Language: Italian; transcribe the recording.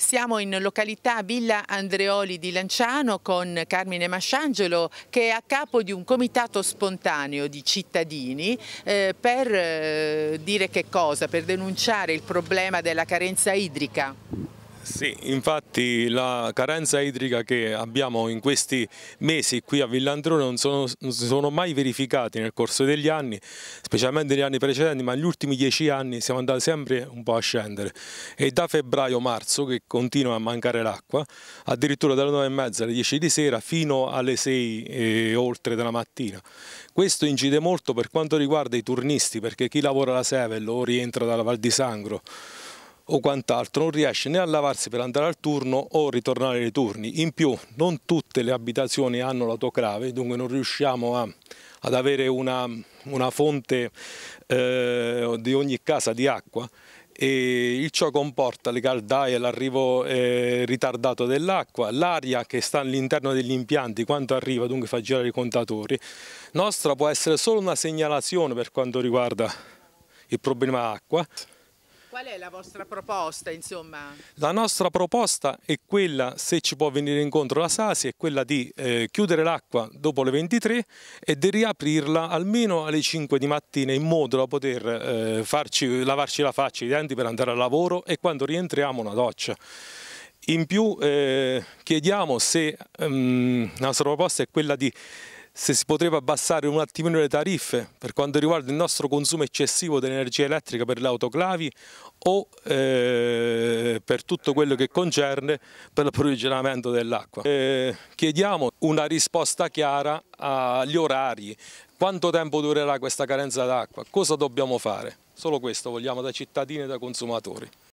Siamo in località Villa Andreoli di Lanciano con Carmine Masciangelo che è a capo di un comitato spontaneo di cittadini eh, per eh, dire che cosa? Per denunciare il problema della carenza idrica. Sì, infatti la carenza idrica che abbiamo in questi mesi qui a Villandrone non, sono, non si sono mai verificati nel corso degli anni, specialmente negli anni precedenti, ma negli ultimi dieci anni siamo andati sempre un po' a scendere e da febbraio-marzo che continua a mancare l'acqua, addirittura dalle 9 e mezza alle 10 di sera fino alle 6 e oltre della mattina. Questo incide molto per quanto riguarda i turnisti perché chi lavora alla Sevel o rientra dalla Val di Sangro o quant'altro, non riesce né a lavarsi per andare al turno o ritornare ai turni. In più non tutte le abitazioni hanno l'autocrave, dunque non riusciamo a, ad avere una, una fonte eh, di ogni casa di acqua e il ciò comporta le caldaie, l'arrivo eh, ritardato dell'acqua, l'aria che sta all'interno degli impianti quanto arriva, dunque fa girare i contatori. Nostra può essere solo una segnalazione per quanto riguarda il problema acqua. Qual è la vostra proposta, insomma? La nostra proposta è quella, se ci può venire incontro la Sasi, è quella di eh, chiudere l'acqua dopo le 23 e di riaprirla almeno alle 5 di mattina in modo da poter eh, farci, lavarci la faccia, i denti per andare al lavoro e quando rientriamo una doccia. In più eh, chiediamo se ehm, la nostra proposta è quella di se si potrebbe abbassare un attimino le tariffe per quanto riguarda il nostro consumo eccessivo di energia elettrica per le autoclavi o eh, per tutto quello che concerne per l'approvvigionamento dell'acqua. Eh, chiediamo una risposta chiara agli orari, quanto tempo durerà questa carenza d'acqua, cosa dobbiamo fare? Solo questo vogliamo da cittadini e da consumatori.